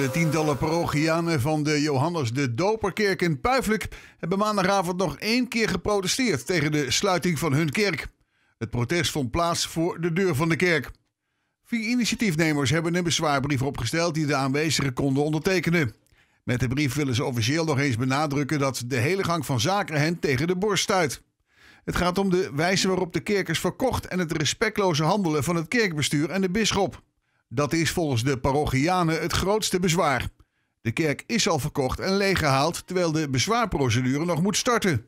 enkele tientallen parochianen van de Johannes de Doperkerk in Puiflijk hebben maandagavond nog één keer geprotesteerd tegen de sluiting van hun kerk. Het protest vond plaats voor de deur van de kerk. Vier initiatiefnemers hebben een bezwaarbrief opgesteld die de aanwezigen konden ondertekenen. Met de brief willen ze officieel nog eens benadrukken dat de hele gang van zaken hen tegen de borst stuit. Het gaat om de wijze waarop de kerk is verkocht en het respectloze handelen van het kerkbestuur en de bisschop. Dat is volgens de parochianen het grootste bezwaar. De kerk is al verkocht en leeggehaald, terwijl de bezwaarprocedure nog moet starten.